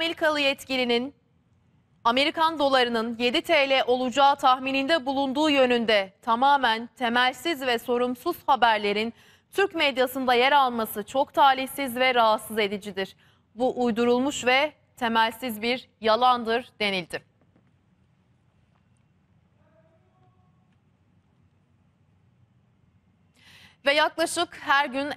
Amerikalı yetkilinin Amerikan dolarının 7 TL olacağı tahmininde bulunduğu yönünde tamamen temelsiz ve sorumsuz haberlerin Türk medyasında yer alması çok talihsiz ve rahatsız edicidir. Bu uydurulmuş ve temelsiz bir yalandır denildi. Ve yaklaşık her gün